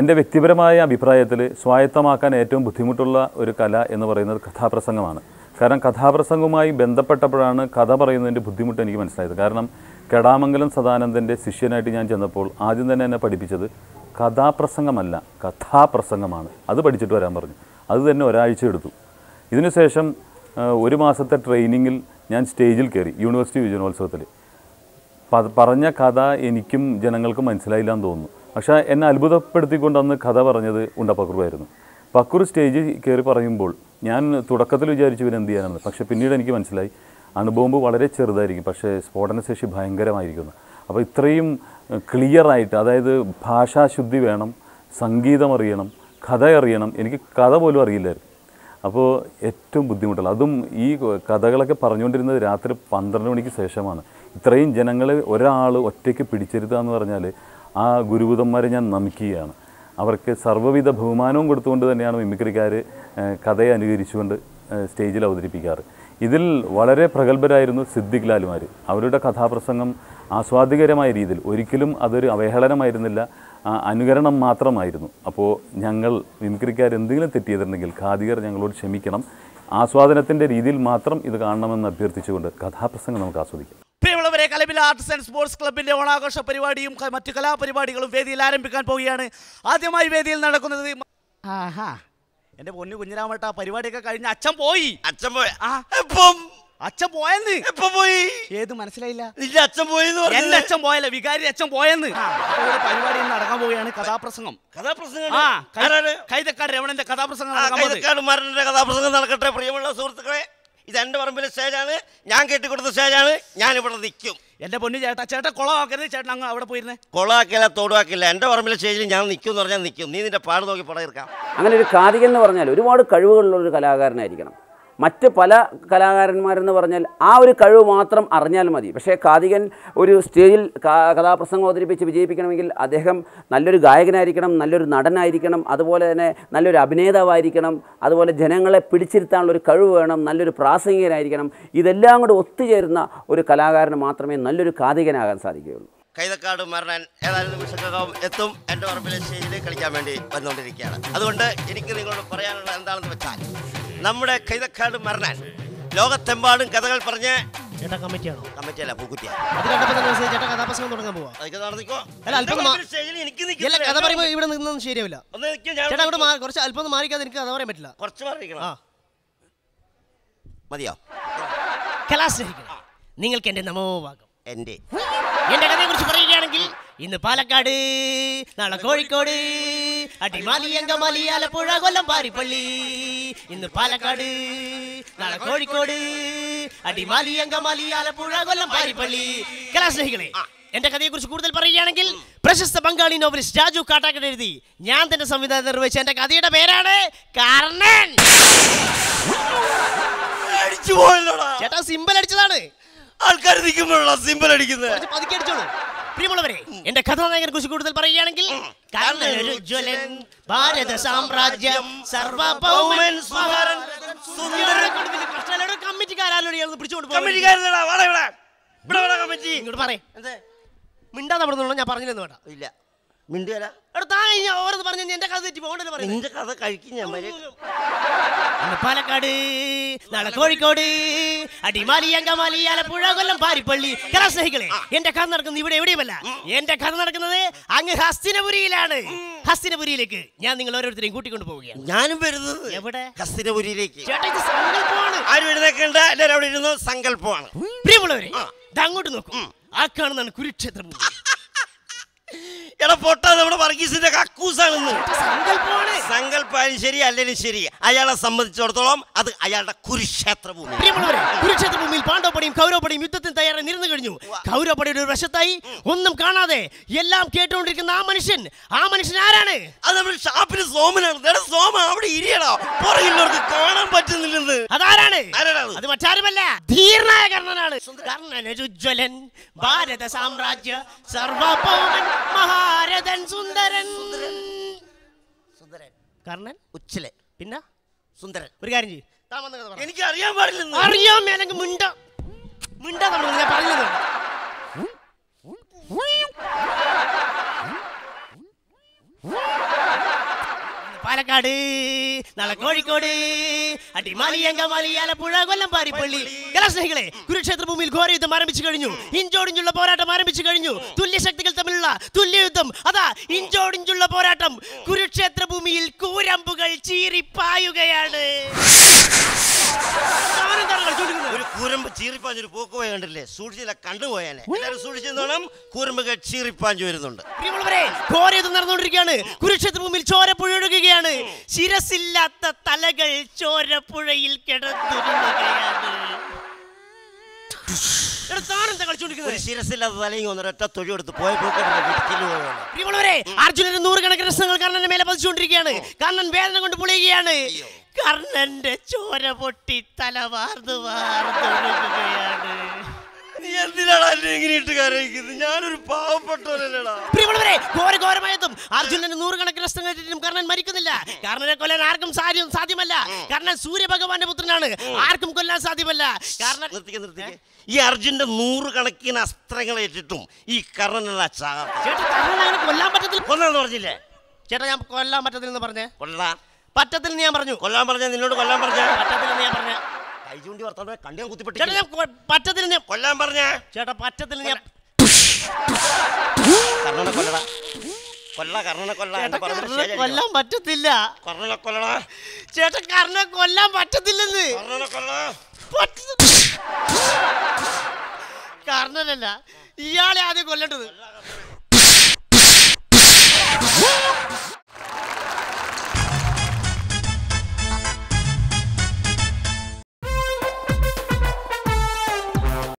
എൻ്റെ വ്യക്തിപരമായ അഭിപ്രായത്തിൽ സ്വായത്തമാക്കാൻ ഏറ്റവും ബുദ്ധിമുട്ടുള്ള ഒരു കല എന്ന് പറയുന്നത് കഥാപ്രസംഗമാണ് കാരണം കഥാപ്രസംഗവുമായി ബന്ധപ്പെട്ടപ്പോഴാണ് കഥ പറയുന്നതിൻ്റെ ബുദ്ധിമുട്ട് എനിക്ക് മനസ്സിലായത് കാരണം കെടാമംഗലം സദാനന്ദൻ്റെ ശിഷ്യനായിട്ട് ഞാൻ ചെന്നപ്പോൾ ആദ്യം തന്നെ എന്നെ പഠിപ്പിച്ചത് കഥാപ്രസംഗമല്ല കഥാപ്രസംഗമാണ് അത് പഠിച്ചിട്ട് വരാൻ പറഞ്ഞു അത് തന്നെ ഒരാഴ്ച എടുത്തു ഇതിനുശേഷം ഒരു മാസത്തെ ട്രെയിനിങ്ങിൽ ഞാൻ സ്റ്റേജിൽ കയറി യൂണിവേഴ്സിറ്റി യുവജനോത്സവത്തിൽ പറഞ്ഞ കഥ എനിക്കും ജനങ്ങൾക്കും മനസ്സിലായില്ല എന്ന് തോന്നുന്നു പക്ഷേ എന്നെ അത്ഭുതപ്പെടുത്തിക്കൊണ്ട് അന്ന് കഥ പറഞ്ഞത് ഉണ്ട പക്രുവായിരുന്നു പക്രു സ്റ്റേജിൽ കയറി പറയുമ്പോൾ ഞാൻ തുടക്കത്തിൽ വിചാരിച്ചു പിന്നെ എന്ത് ചെയ്യാനാണ് പക്ഷേ പിന്നീട് എനിക്ക് മനസ്സിലായി അണുബോംബ് വളരെ ചെറുതായിരിക്കും പക്ഷേ സ്ഫോടനശേഷി ഭയങ്കരമായിരിക്കുന്നു അപ്പോൾ ഇത്രയും ക്ലിയറായിട്ട് അതായത് ഭാഷാശുദ്ധി വേണം സംഗീതം അറിയണം കഥ അറിയണം എനിക്ക് കഥ പോലും അറിയില്ലായിരുന്നു അപ്പോൾ ഏറ്റവും ബുദ്ധിമുട്ടുള്ള അതും ഈ കഥകളൊക്കെ പറഞ്ഞുകൊണ്ടിരുന്നത് രാത്രി പന്ത്രണ്ട് മണിക്ക് ശേഷമാണ് ഇത്രയും ജനങ്ങളെ ഒരാൾ ഒറ്റയ്ക്ക് പിടിച്ചിരുത്തുക എന്ന് പറഞ്ഞാൽ ആ ഗുരുപുതന്മാരെ ഞാൻ നമിക്കുകയാണ് അവർക്ക് സർവ്വവിധ ബഹുമാനവും കൊടുത്തുകൊണ്ട് തന്നെയാണ് മിമിക്രിക്കാർ കഥയെ അനുകരിച്ചുകൊണ്ട് സ്റ്റേജിൽ അവതരിപ്പിക്കാറ് ഇതിൽ വളരെ പ്രഗത്ഭരായിരുന്നു സിദ്ദിഖ് ലാലുമാർ അവരുടെ കഥാപ്രസംഗം ആസ്വാദികരമായ രീതിയിൽ ഒരിക്കലും അതൊരു അവഹേളനമായിരുന്നില്ല അനുകരണം മാത്രമായിരുന്നു അപ്പോൾ ഞങ്ങൾ മിമിക്രിക്കാർ എന്തെങ്കിലും തെറ്റിയതിരുന്നെങ്കിൽ ഖാദികർ ഞങ്ങളോട് ക്ഷമിക്കണം ആസ്വാദനത്തിൻ്റെ രീതിയിൽ മാത്രം ഇത് കാണണമെന്ന് അഭ്യർത്ഥിച്ചുകൊണ്ട് കഥാപ്രസംഗം നമുക്ക് ആസ്വദിക്കാം ആലപ്പിൽ ആർട്സ് ആൻഡ് സ്പോർട്സ് ക്ലബിൻ്റെ ഓണാഘോഷ പരിപാടിയും മറ്റു കലാപരിപാടികളും വേദിയിൽ ആരംഭിക്കാൻ പോവുകയാണ് ആദ്യമായി വേദിയിൽ നടക്കുന്നത് എന്റെ പൊന്നു കുഞ്ഞിരാമട്ട പരിപാടിയൊക്കെ കഴിഞ്ഞ് അച്ഛൻ പോയി അച്ഛൻ പോയി അച്ഛൻ പോയെന്ന് എപ്പൊ പോയി ഏത് മനസ്സിലായില്ല നിന്റെ അച്ഛൻ പോയെന്ന് എന്റെ അച്ഛൻ പോയല്ല വികാരി അച്ഛൻ പോയെന്ന് പരിപാടി നടക്കാൻ പോവുകയാണ് കഥാപ്രസംഗം കഥാപ്രസംഗം കൈതക്കാട് രമണന്റെ കഥാപ്രസംഗം കൈതക്കാട് മരണന്റെ കഥാപ്രസംഗം നടക്കട്ടെ പ്രിയമുള്ള സുഹൃത്തുക്കളെ ഇത് എൻ്റെ പറമ്പിലെ സ്റ്റേജാണ് ഞാൻ കെട്ടിക്കൊടുത്ത സ്റ്റേജാണ് ഞാൻ ഇവിടെ നിൽക്കും എൻ്റെ പൊന്നു ചേട്ടാ ചേട്ടാ ആക്കരുത് ചേട്ടൻ അങ്ങ് അവിടെ പോയിരുന്നേ കുളമാക്കില്ല തോടുവാക്കില്ല എൻ്റെ പറമ്പിലെ സ്റ്റേജിൽ ഞാൻ നിൽക്കും എന്ന് പറഞ്ഞാൽ നിൽക്കും നീ നിന്റെ പാട് നോക്കി പടയിറക്കാം അങ്ങനെ ഒരു കാതികെന്ന് എന്ന് പറഞ്ഞാൽ ഒരുപാട് കഴിവുകളുള്ള ഒരു കലാകാരനായിരിക്കണം മറ്റ് പല കലാകാരന്മാരെന്ന് പറഞ്ഞാൽ ആ ഒരു കഴിവ് മാത്രം അറിഞ്ഞാൽ മതി പക്ഷേ കാതികൻ ഒരു സ്റ്റേജിൽ കഥാപ്രസംഗം അവതരിപ്പിച്ച് വിജയിപ്പിക്കണമെങ്കിൽ അദ്ദേഹം നല്ലൊരു ഗായകനായിരിക്കണം നല്ലൊരു നടനായിരിക്കണം അതുപോലെ തന്നെ നല്ലൊരു അഭിനേതാവായിരിക്കണം അതുപോലെ ജനങ്ങളെ പിടിച്ചിരുത്താനുള്ള ഒരു കഴിവ് വേണം നല്ലൊരു പ്രാസംഗികനായിരിക്കണം ഇതെല്ലാം കൂടെ ഒത്തുചേരുന്ന ഒരു കലാകാരന് മാത്രമേ നല്ലൊരു കാതികനാകാൻ സാധിക്കുകയുള്ളൂ കൈതക്കാട് മരണൻ ഏതായാലും നിമിഷങ്ങൾക്കും എത്തും എൻ്റെ ഉറപ്പിലെ സ്റ്റേജിൽ കളിക്കാൻ വേണ്ടി വന്നുകൊണ്ടിരിക്കുകയാണ് അതുകൊണ്ട് എനിക്ക് നിങ്ങളോട് പറയാനുള്ള എന്താണെന്ന് വെച്ചാൽ നമ്മുടെ കൈതക്കാട് മരണൻ ലോകത്തെമ്പാടും കഥകൾ പറഞ്ഞ് കമ്മിറ്റിയാണോ കമ്മിറ്റിയല്ല തുടങ്ങാൻ പോവാ അല്ല അല്പം എനിക്ക് ഇല്ല കഥ പറയുമ്പോൾ ഇവിടെ നിന്നൊന്നും ഞാൻ കുറച്ച് അല്പം എനിക്ക് കഥ പറയാൻ പറ്റില്ല കുറച്ച് മതിയോ നിങ്ങൾക്ക് എൻ്റെ നമോഭാഗം എൻ്റെ എന്റെ കഥയെ കുറിച്ച് പറയുകയാണെങ്കിൽ ഇന്ന് പാലക്കാട് നാളെ കോഴിക്കോട് അടിമാലി അങ്കമാലി ആലപ്പുഴ കൊല്ലം പാരിപ്പള്ളി ഇന്ന് പാലക്കാട് നാളെ കോഴിക്കോട് അടിമാലി അങ്കമാലി ആലപ്പുഴ കൊല്ലം പാരിപ്പള്ളി കലാസ്നേഹികളെ എന്റെ കഥയെക്കുറിച്ച് കൂടുതൽ പറയുകയാണെങ്കിൽ പ്രശസ്ത ബംഗാളി നോവലിസ്റ്റ് രാജു കാട്ടാക്കട എഴുതി ഞാൻ തന്റെ സംവിധാനം നിർവഹിച്ച എന്റെ കഥയുടെ പേരാണ് കർണൻ ചേട്ടാ സിമ്പൽ അടിച്ചതാണ് ആൾക്കാർ നിൽക്കുമ്പോഴുള്ള സിമ്പൽ അടിക്കുന്നത് പതുക്കെ അടിച്ചോളൂ പ്രിയമുള്ളവരെ എന്റെ കഥാനായകനെ കുറിച്ച് കൂടുതൽ പറയുകയാണെങ്കിൽ കർണരുജ്വലൻ ഭാരത സാമ്രാജ്യം സർവഭൗമൻ ഞാൻ പറഞ്ഞില്ലെന്ന് ഇല്ല മിണ്ടുകല പറഞ്ഞു എന്റെ കഥ തെറ്റി പാലക്കാട് നാളെ കോഴിക്കോട് അടിമാലി അങ്കമാലി ആലപ്പുഴ കൊല്ലം പാരിപ്പള്ളി കലാസ്നേഹികളെ എന്റെ കഥ നടക്കുന്നത് ഇവിടെ എവിടെയുമല്ല എന്റെ കഥ നടക്കുന്നത് അങ്ങ് ഹസ്തിനപുരിയിലാണ് ഹസ്തിനപുരിയിലേക്ക് ഞാൻ നിങ്ങൾ ഓരോരുത്തരെയും കൂട്ടിക്കൊണ്ട് പോവുകയാണ് ഞാനും വരുന്നത് എവിടെ ഹസ്തിനപുരിയിലേക്ക് ആരും എഴുന്നേക്കേണ്ട സങ്കല്പമാണ് അങ്ങോട്ട് നോക്കും ആ കാണുന്നതാണ് കുരുക്ഷേത്രം എടാ പൊട്ട നമ്മുടെ വർഗീസിന്റെ കക്കൂസാണെന്ന് സങ്കല്പായാലും ശരി അല്ലെങ്കിലും ശരി അയാളെ സംബന്ധിച്ചിടത്തോളം അത് അയാളുടെ കുരുക്ഷേത്ര ഭൂമി കുരുക്ഷേത്ര ഭൂമിയിൽ പാണ്ഡവപടിയും കൗരവപടിയും യുദ്ധത്തിന് തയ്യാറായി നിരന്നു കഴിഞ്ഞു കൗരവപടിയുടെ ഒരു വശത്തായി ഒന്നും കാണാതെ എല്ലാം കേട്ടുകൊണ്ടിരിക്കുന്ന ആ മനുഷ്യൻ ആ മനുഷ്യൻ ആരാണ് അത് നമ്മുടെ ഷാപ്പിന് സോമനാണ് സോമ അവിടെ ഇരിയടാ പുറകിലുള്ളവർക്ക് കാണാൻ പറ്റുന്നില്ലെന്ന് അതാരാണ് അത് മറ്റാരുമല്ല ധീർണായ കർണനാണ് കർണനുജ്വലൻ ഭാരത സാമ്രാജ്യ സർവപൗമൻ മഹാ ഭാരതൻ സുന്ദരൻ സുന്ദരൻ കർണൻ ഉച്ചിലെ പിന്നെ സുന്ദരൻ ഒരു കാര്യം ചെയ്യും എനിക്ക് അറിയാൻ പാടില്ല അറിയാൻ മേലെങ്കിൽ മിണ്ട മിണ്ട നമ്മൾ പറഞ്ഞത് പാലക്കാട് നാളെ കോഴിക്കോട് അടിമാലി അങ്കമാലി ആലപ്പുഴ കൊല്ലം പാരിപ്പള്ളി കുരുക്ഷേത്ര ഭൂമിയിൽ ഘോരയുദ്ധം ആരംഭിച്ചു കഴിഞ്ഞു ഇഞ്ചോടിഞ്ചുള്ള പോരാട്ടം ആരംഭിച്ചു കഴിഞ്ഞു തുല്യശക്തികൾ തമ്മിലുള്ള തുല്യയുദ്ധം അതാ ഇഞ്ചോടിഞ്ചുള്ള പോരാട്ടം കുരുക്ഷേത്ര ഭൂമിയിൽ കൂരമ്പുകൾ ചീറിപ്പായുകയാണ് കൂരമ്പ് ഒരു പോക്ക് കണ്ടില്ലേ സൂക്ഷിച്ചില്ല കണ്ടുപോയാനെ എല്ലാവരും സൂക്ഷിച്ചെന്നോണം കൂരമ്പൊക്കെ ചീറിപ്പാഞ്ഞു വരുന്നുണ്ട് പ്രിയമുള്ളവരെ ഘോരയുദ്ധം നടന്നുകൊണ്ടിരിക്കുകയാണ് കുരുക്ഷേത്ര ഭൂമിയിൽ ചോര പുഴയുകയാണ് ശിരസില്ലാത്ത തലകൾ പ്രിയമുള്ളവരെ കിടന്നിരുന്നവയാണ് 100 നൂറുകണക്കിന് രസങ്ങൾ കർണന്റെ മേലെ പതിച്ചുകൊണ്ടിരിക്കുകയാണ് കർണൻ വേദന കൊണ്ട് പൊളിയുകയാണ് കർണന്റെ ചോര പൊട്ടി തല വാർന്നു വാർന്നൊഴുകുകയാണ് നീ എന്തിനാടാ എന്നെ ഇങ്ങനെ ഇട്ട് കരയിക്കുന്നത് ഞാനൊരു പാവപ്പെട്ടവനല്ലടാ പ്രിയമുള്ളവരെ ഘോരഘോരമായതും അർജുനന് നൂറുകണക്കിന് നഷ്ടം കേട്ടിട്ടും കർണൻ മരിക്കുന്നില്ല കർണനെ കൊല്ലാൻ ആർക്കും സാധ്യം സാധ്യമല്ല കർണൻ സൂര്യഭഗവാന്റെ പുത്രനാണ് ആർക്കും കൊല്ലാൻ സാധ്യമല്ല കാരണം നിർത്തിക്ക് നിർത്തിക്ക് ഈ അർജുന്റെ നൂറുകണക്കിന് അസ്ത്രങ്ങൾ ഏറ്റിട്ടും ഈ കർണനാ ചാകാം ചേട്ടാ കർണൻ അങ്ങനെ കൊല്ലാൻ പറ്റത്തില്ല കൊല്ലാന്ന് പറഞ്ഞില്ലേ ചേട്ടാ ഞാൻ കൊല്ലാൻ പറ്റത്തില്ലെന്ന് പറഞ്ഞേ കൊള്ളാം പറ്റത്തിൽ ഞാൻ പറഞ്ഞു കൊല്ലാൻ പറഞ്ഞ നിന്നോട് കൊല്ലാൻ പറഞ്ഞ പറ്റത്തിൽ ഞാൻ പറഞ്ഞു കൈചൂണ്ടി വർത്തമാനം കണ്ടു ഞാൻ കുത്തിപ്പെട്ടി ചേട്ടാ ഞാൻ കൊല്ലാൻ പറഞ്ഞ ചേട്ടാ പറ്റത്തിൽ ഞാൻ കർണനെ കൊല്ലടാ കൊല്ല കർണനെ കൊല്ല കൊല്ലാൻ പറ്റത്തില്ല കർണനെ കൊല്ലടാ ചേട്ടാ കർണനെ കൊല്ലാൻ പറ്റത്തില്ലെന്ന് കർണനെ കൊല്ല കർണനല്ല ഇയാളെ ആദ്യം കൊല്ലേണ്ടത്